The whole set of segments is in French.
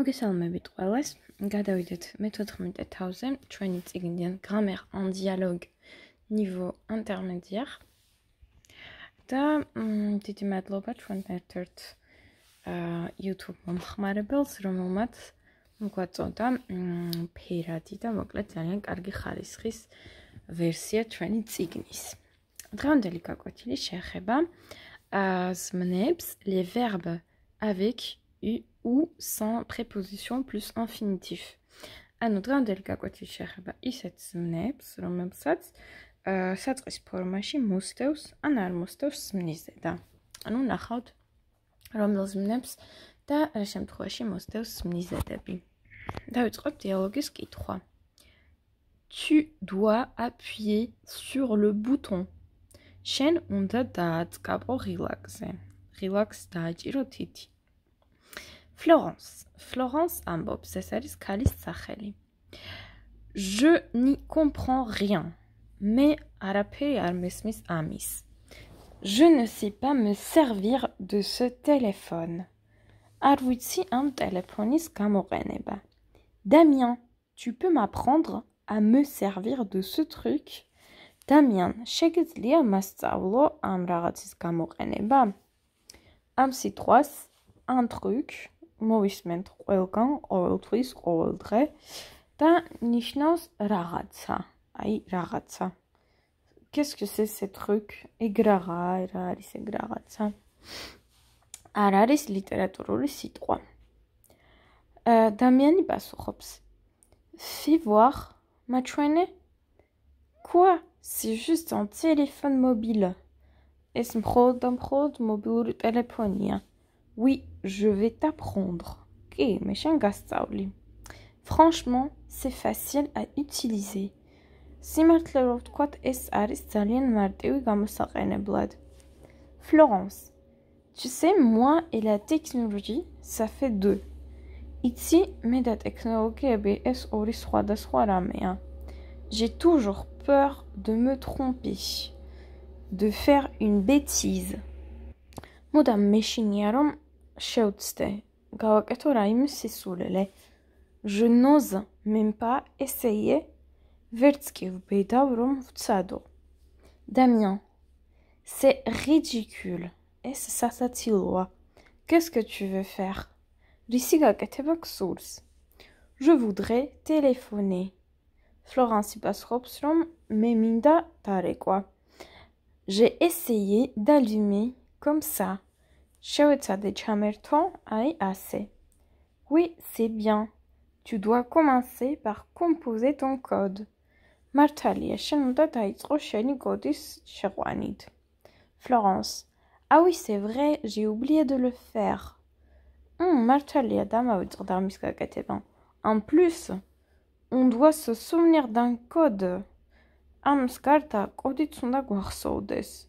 მოგესალმებით ყველას. გადავიდეთ მე-14 თავზე ჩვენი წიგნიდან Grammar en dialogue niveau intermédiaire. და დიდი მადლობა ჩვენ ერთ-ერთ აა YouTube მომხმარებელს, რომელმაც მოგვაწონდა ფერადი და მოკლედ ძალიან კარგი ხარისხის ვერსია ჩვენი წიგნის. დღევანდელი გაკვეთილი შეეხება აა ზმნებს, les verbes avec U ou sans préposition plus infinitif. ანუ დაგაკვეთილი შეხება ისეთ ზმნებს, რომელსაც საწყის ფორმაში მოსდევს ან არ მოსდევს ზმნიზე და ანუ ნახავთ რომელ ზმნებს და რა შემთხვევაში მოსდევს ზმნიზედები. დავიწყოთ დიალოგის კითხვა. Tu dois appuyer sur le bouton. შენ უნდა დააწყო რილაქსზე. რილაქს დააჭირო თითი. Florence. Florence Ambob, Cesaris Kalis Saheli. Je n'y comprends rien, mais Armesmis Amis. Je ne sais pas me servir de ce téléphone. Arwitsi am telefonis kamoreneba. Damien, tu peux m'apprendre à me servir de ce truc Damien, შეგიძლია Mastaulo am ragatis kamoreneba. Am trois, un truc. მოვისმენთ ყველგან, ყოველთვის, ყოველ დღე და ნიშნავს რაღაცა. აი, რაღაცა. Qu'est-ce que c'est ce truc? Egraga, რა არის ეგ რაღაცა? არ არის ლიტერატურული სიტყვა. ადამიანი პასუხობს. Si voir ma chouine? Quoi? C'est juste un téléphone mobile. Est-ce un mobile ou un téléphone? Oui, je vais t'apprendre. Ok, mais je Franchement, c'est facile à utiliser. Simart le rot quat es aristalien marte ou gamusarene blood. Florence, tu sais, moi et la technologie, ça fait deux. Ici, mais la technologie est oris roi de soi la J'ai toujours peur de me tromper, de faire une bêtise. Madame je n'ose même pas essayer. Vertskiv Beidavrum Vtsado. Damien, c'est ridicule. Et ça Sasatiloa. Qu'est-ce que tu veux faire? Risiga Source. Je voudrais téléphoner. Florence minda Meminda quoi. J'ai essayé d'allumer comme ça. Shaotsa de chamerto ai ase. Oui, c'est bien. Tu dois commencer par composer ton code. Martalia shenunda taitro sheni godis sherwanit. Florence. Ah oui, c'est vrai, j'ai oublié de le faire. Hum, Martalia dama outre darmiska kateban. En plus, on doit se souvenir d'un code. Amskarta koditsunda gwarsodes.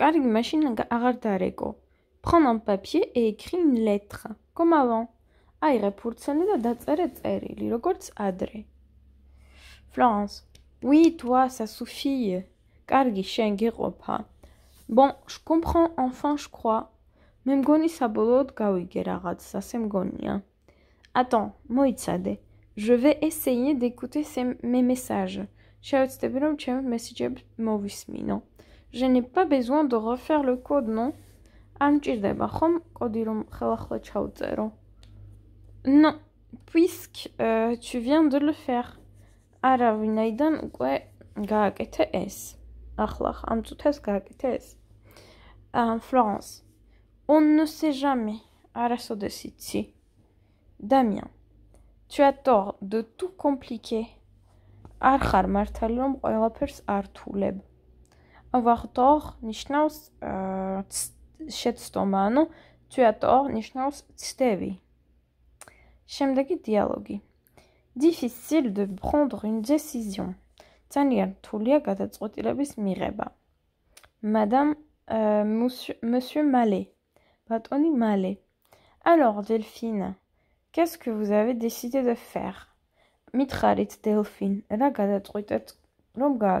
Karg machine agardareko. Prends un papier et écris une lettre, comme avant. Aire pour ne dat eret rogorts adre. Florence. Oui, toi, ça suffit. Kargi qui Bon, je comprends, enfin, je crois. Memgoni sabolod gawi gerarad, ça semgonia. Hein. Attends, moitsade. Je vais essayer d'écouter mes messages. Chaotstebino, chem, messages, movismino. je n'ai pas besoin de refaire le code non ამჭირდება ხომ კოდი რომ ხელახლა ჩავწერო non puisque euh, tu viens de le faire ara vinaidan ukve gaakete es ახლა ხ ამ წუთას გააკეთე ეს ა ფლორენს on ne sait jamais araso de sitsi damien tu as tort de tout compliquer არ ხარ მართალი რომ ყველაფერს არ თულებ avoir tort, nishnaus šetsto manu, tu as tort, nishnaus stevi. Šemdagi dialogi. Difficile de prendre une décision. Tanyan tulia gadatsrotilabis mireba. Madame, euh, monsieur, monsieur Malé. Patoni Malé. Alors, Delphine, qu'est-ce que vous avez décidé de faire? Mitralit Delphine, la gadatsrotet lomga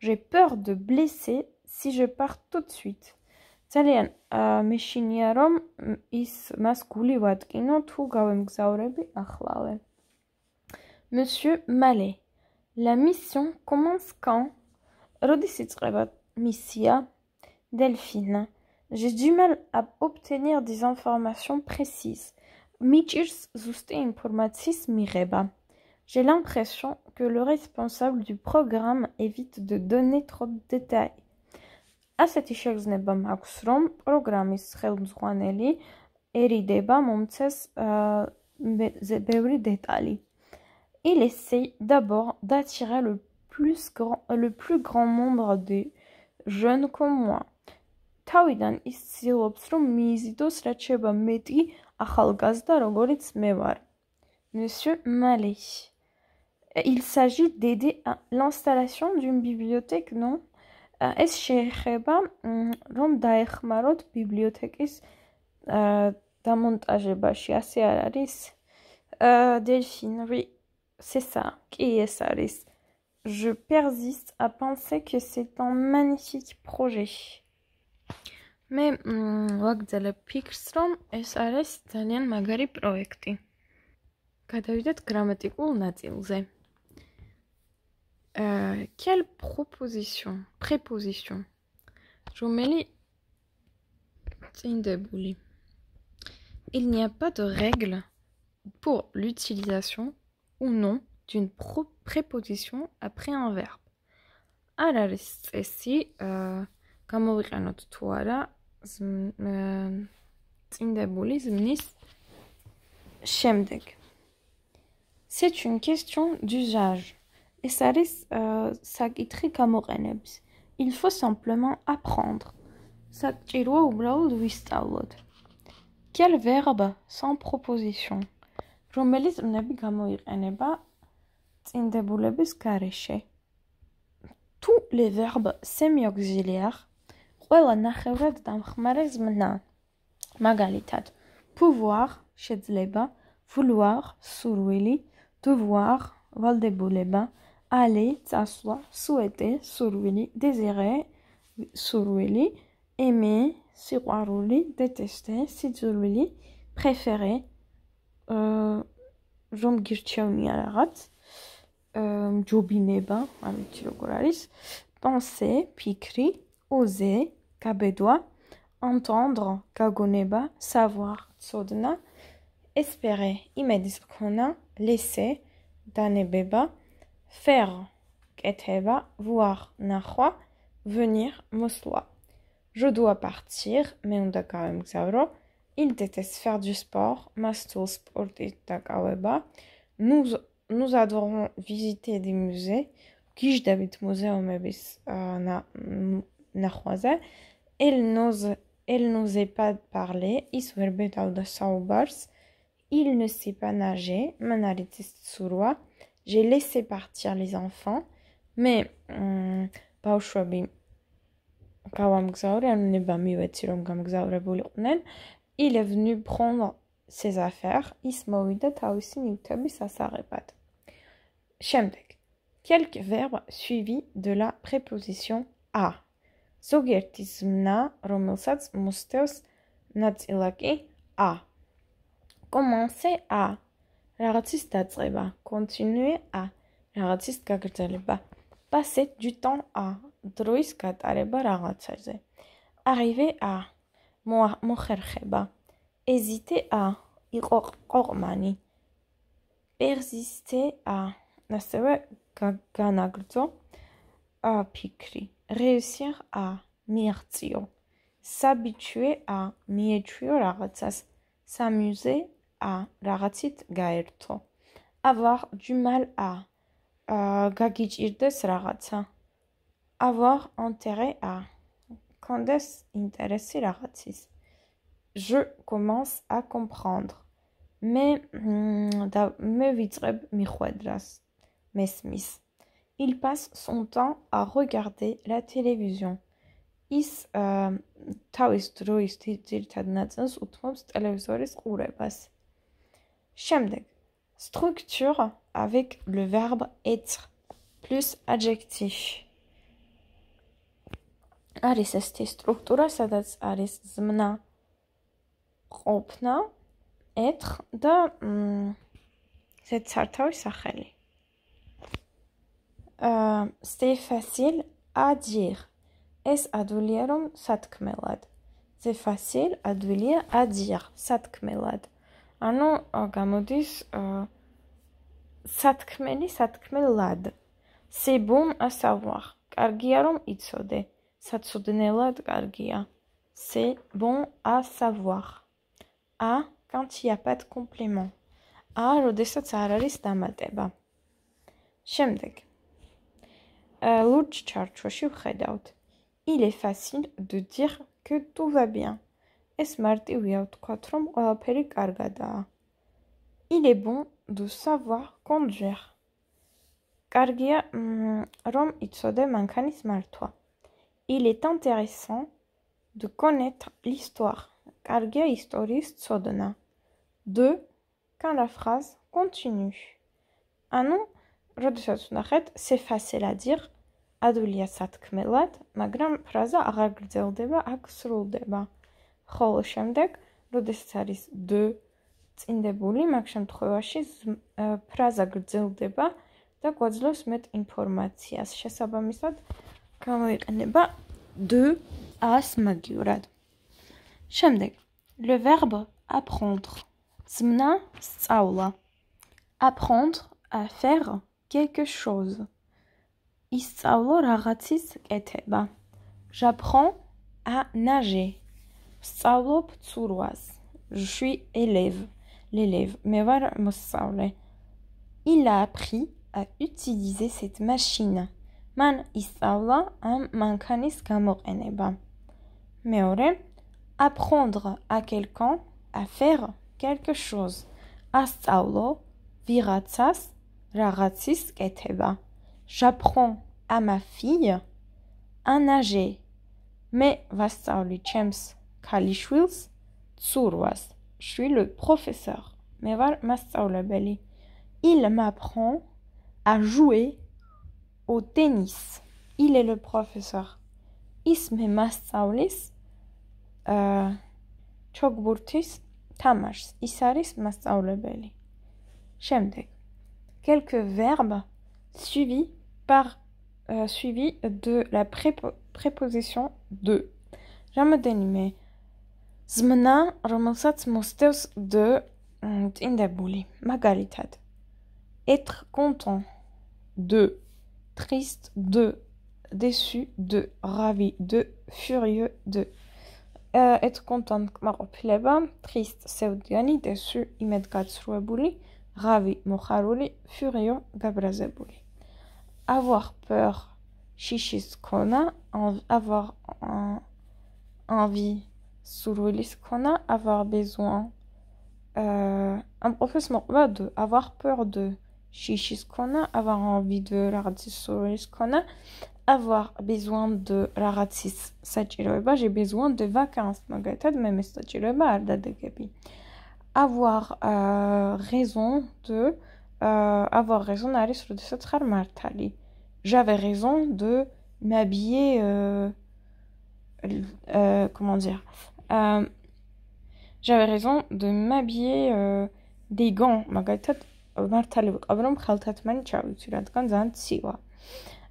J'ai peur de blesser si je pars tout de suite. ძალიან მეშინია რომ ის vatkino tu ვატკინო თუ გავემგზავრები Monsieur Malé, La mission commence quand? როდის Missia, Delphine. J'ai du mal à obtenir des informations précises. მიჭირს ზუსტი informatsis mireba. J'ai l'impression que le responsable du programme évite de donner trop de détails. cette ასეთი შეგრძნება მაქვს, რომ programme ხელმძღვანელი ერიდება მომცეს ბევრი დეტალი. Il essaie d'abord d'attirer le plus grand le plus grand nombre de jeunes comme moi. თავიდან ის ცდილობს, რომ მიიზიდოს რაც შეიძლება მეტი ახალგაზრდა, როგორიც მე ვარ. Monsieur Malé il s'agit d'aider à l'installation d'une bibliothèque, non euh, Es შეიძლება რომ დაეხმაროთ ბიბლიოთეკის დამონტაჟებაში, ასე une bibliothèque euh, euh, Delphine, oui, c'est ça. Qui est Je persiste à penser que c'est un magnifique projet. Mais, mm, Wagdala de est Alice Italien Magari Projecti. Quand tu de eu euh, quelle proposition Préposition. Jomeli Tindabouli. Il n'y a pas de règle pour l'utilisation ou non d'une préposition après un verbe. Alors, ici, euh, comme on toile, euh, c'est une question d'usage. ეს არის საკითხი გამოყენების. Il faut simplement apprendre. საჭიროა უბრალოდ ვისწავლოთ. Quel verbe sans proposition? რომელიც უნდა გამოიყენება წინდებულების გარეშე? Tous les verbes semi-auxiliaires ყველა ნახევრად დამხმარე ზმნა. მაგალითად, pouvoir შეძლება, vouloir სურვილი, devoir valdebuleba aller, s'asseoir, souhaiter, surveiller, désirer, surveiller, aimer, surveiller, détester, surveiller, préférer. Euh, J'aime girtioni à l'arabe. Euh, Jobineba, amitulogolaris. Penser, pikri, oser, kabedwa, entendre, kagoneba, savoir, sodna, espérer, imediskona, laisser, danebeba, faire, keteva, voir, nahwa, venir, mosloa. Je dois partir, mais on meundakawem xavro. Il déteste faire du sport, tout mastul sportitakaweba. Nous, nous adorons visiter des musées, kish david museum ebis nahwaze. Elle n'ose elle n'ose pas parler, il ne sait pas nager, j'ai laissé partir les enfants, mais mm, il est venu prendre ses affaires, ismawida taousin sa sarebat. Shemdek. Quelques verbes suivis de la préposition a. Zogertizmna romelsats musteus natsilaki a. Commencez à რაღაცის დაწება continue a რაღაცის გაგრძელება passer du temps a დროის გატარება რაღაცაზე arriver a მოხერხება hésiter a იყო ყოყმანი persister a ასევე განაგრძო a ფიქრი réussir a მიღწიო s'habituer a მიეჩვიო რაღაცას s'amuser à ragatit gaerto. Avoir du mal à euh, gagij irdes ragatsa. Avoir intérêt à kandes intéresser ragazzis. Je commence à comprendre. Mais me hmm, vitreb mi Mais Smith. Il passe son temps à regarder la télévision. Is თავის დროის დიდ ძირითად ნაწილს უთმობს ტელევიზორის შემდეგ structure avec le verbe être plus adjectif არის ესეთი სტრუქტურა სადაც არის ზმნა ყოფნა être და ზეთ სათავის სახელი euh c'est facile à dire es adulierum satkmelad c'est facile adulier à dire satkmelad ანუ გამოდის სათქმელი სათქმელად სიბუნ ასავარ კარგია რომ იცოდე საცოდნელად კარგია c'est bon à savoir a quand il y a pas de complément a როდესაც არ არის დამატება შემდეგ euh l'autre chart-ში ვხედავთ il est facile de dire que tout va bien ეს მარტივია ვთქვათ, რომ ყველაფერი კარგადაა. Il est bon de savoir conduire. კარგია, რომ იცოდე მანქანის მართვა. Il est intéressant de connaître l'histoire. კარგია ისტორიის ცოდნა. De quand la phrase continue. ანუ, როდესაც ნახეთ, c'est facile à dire. ადულია სათქმელად, მაგრამ ფრაზა აღარ გრძელდება, აქ სრულდება. ხოლო შემდეგ, როდესაც არის d წინდებული, მაგ შემთხვევაში ფრაზა გრძელდება და გვაძლევს მეტ ინფორმაციას. შესაბამისად, გამოიყენება d as მაგიურად. შემდეგ, le verbe apprendre. ზმნა სწავლა. apprendre à faire quelque chose. ისწავლო რაღაცის კეთება. j'apprends à nager. ვსწავლობ ცურვას. Je suis élève, l'élève. Mais voilà, Il a appris à utiliser cette machine. Man isavla am mankanis gamoqeneba. მეორე apprendre à quelqu'un à faire quelque chose. Astaulo viratsas ragatsis keteba. J'apprends à ma fille à nager. Mais vastauli chems Kalishwils, Tsourvas. Je suis le professeur. Il m'apprend à jouer au tennis. Il est le professeur. Isme Mastaulis euh, Chokburtis Tamash. Isaris Mastaulebeli. Shemdek. Quelques verbes suivis par euh, suivi de la prépo préposition de. Jamais Roman რომელსაც mosteus de indebouli. Magalitad. être content de triste de déçu de ravi de furieux de être content maqopileba triste seudiani déçu imedgatsruebuli ravi moharuli furieux gabrazebuli avoir peur chichis kona avoir envie Surrelis qu'on a avoir besoin. Euh, professeur plus, de avoir peur de ce qu'on a, avoir envie de la surrelis qu'on a, avoir besoin de la ratis. j'ai besoin de vacances. même Avoir euh, raison de euh, avoir raison d'aller sur le de J'avais raison de m'habiller euh, euh comment dire euh, j'avais raison de m'habiller euh, des gants. Magaitat martalibuk. Abram khaltat manchaou. Tu l'as dit quand hein, siwa.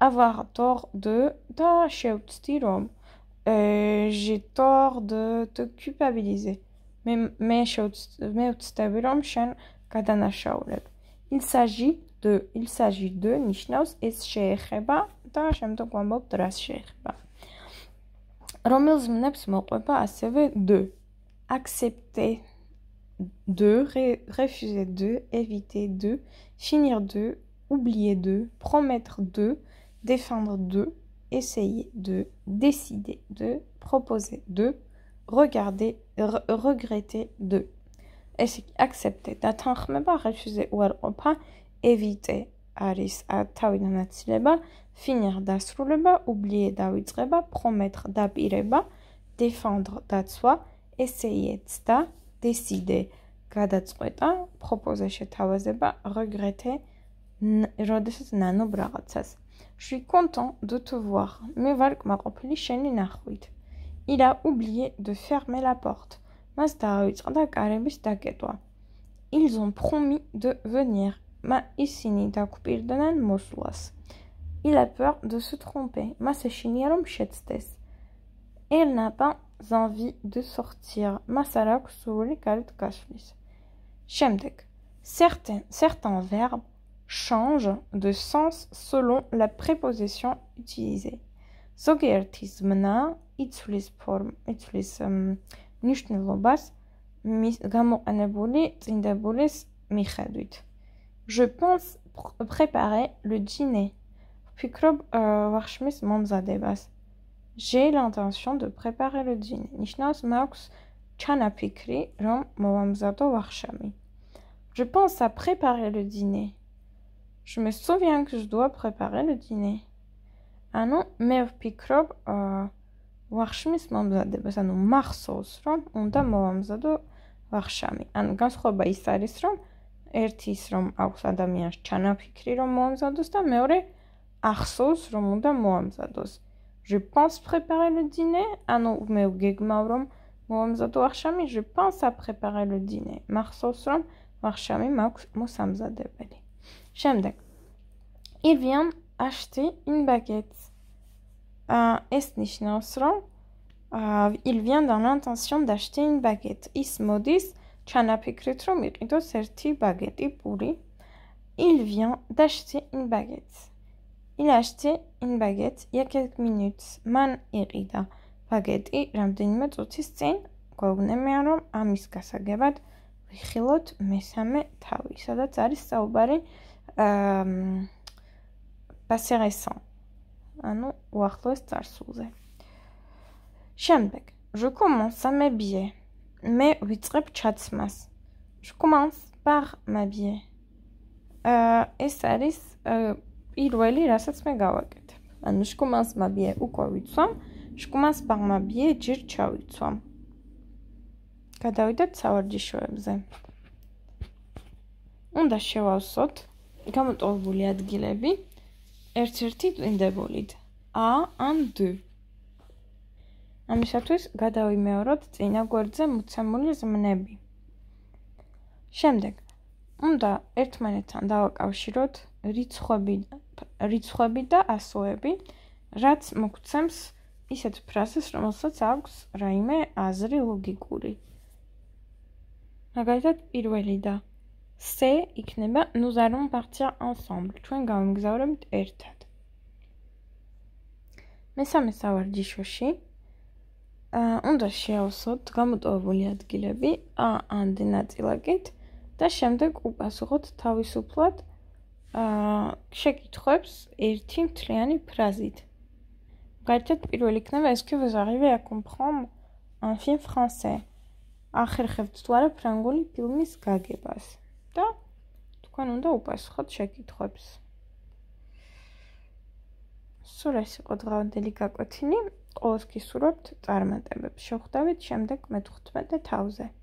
Avoir tort de ta shout stirom. Euh, j'ai tort de te culpabiliser. Mais mes shout stirom chen kadana shaouleb. Il s'agit de, il s'agit de nishnaus es shereba ta shemto kwambok tras shereba pas მოყვება ასევე de accepter de refuser de éviter de finir de oublier de promettre de défendre de essayer de décider de proposer de regarder regretter de Et d'attendre accepter დათანხმება refuser à eviter არის თავიდან აცილება finir დასრულება, oublier დაიწყება, promettre დაპირება, défendre დაცვა, essayer და décider გადაწყვეტა, proposer შეთავაზება, regretter როდესაც ნანობ რაღაცას. Je suis content de te voir. Mais val qu'maqopili sheni nakhvit. Il a oublié de fermer la porte. Mas daoiqda karebis daketva. Ils ont promis de venir. Ma isini dakupirdnen mosluas. Il a peur de se tromper. Elle n'a pas envie de sortir. Certains, certains verbes changent de sens selon la préposition utilisée. Zogértismna, itsulisporm, itsulis euh, nishnilobas, gamo anaboli, zindabolis, michaduit. Je pense préparer le dîner ფიქრობ ვახშმის debas. J'ai l'intention de préparer le dîner. Nishnas Max Chanapikri rom momzado vakhshami. Je pense à préparer le dîner. Je me souviens que je dois préparer le dîner. Anon mev pikrob vakhshmis euh, momzadebas anu makhsos rom unda momzado vakhshami. Anu ganskhoba is aris rom ერთის რომ აქვს ადამიანს rom რომ მომზადოს და arsos remonta Je pense préparer le dîner. Anu ah umeugeeg maurom mohamzado arshami. Je pense à préparer le dîner. Marsosrom arshami mosamzadebeli. Shemdek. Il vient acheter une baguette. Esnichnausrom. Euh, il vient dans l'intention d'acheter une baguette. Ismodis chanapikritrom irido serti baguette. Ipuri. Il vient d'acheter une baguette. ილაშტი იმ ბაგეტს ერთ-ერთ მინუტს მან იყიდა ბაგეტი რამდენიმე წუთის წინ გვაგნემია რომ ამის გასაგებად ვიხილოთ მესამე თავი სადაც არის საუბარი აა passé récent ანუ უახლოეს წარსულზე შემდეგ je commence à m'habiller mais ვიწყებ ჩაცმას je commence par m'habiller ეს არის აა პირველი, რასაც მე გავაკეთებ. ანუ შკუმას მაბიე უკვე ვიცვამ, შკუმას ბაღმაბიე ჯერ ჩავიცვამ. გადავიდეთ სავარჯიშოებზე. უნდა შევავსოთ გამოტოვებული ადგილები ერთ-ერთი წინდებულით. ა ან დ. ამისათვის გადავიმეოროთ წინა გვერდზე მოცემული ზმნები. შემდეგ უნდა ერთმანეთთან დავაკავშიროთ რიცხვები რიცხვები და ასოები, რაც მოგცემს ისეთ ფრაზას, რომელსაც აქვს რაიმე აზრი ლოგიკური. მაგალითად, პირველი და се იქნება nous allons partir ensemble ჩვენ გავმგზავრებთ ერთად მესამე სავარჯიშოში ა უნდა შევსოთ გამოტოვებული ადგილები ა ანდენაწილაკით და შემდეგ უპასუხოთ თავისუფლად აა შეკითხებს ერთი მთლიანი ფრაზით. გარდათ პირველი იქნება est-ce que vous arrivez à comprendre un film français? ახერხებთ თუ არა ფრანგული ფილმის გაგებას და თქვენ უნდა უპასუხოთ შეკითხებს. სულ ეს იყო დღევანდელი გაკვეთილი. ყოველთვის ვისურვებთ წარმატებებს. შევხვდებით შემდეგ მე-15 თავზე.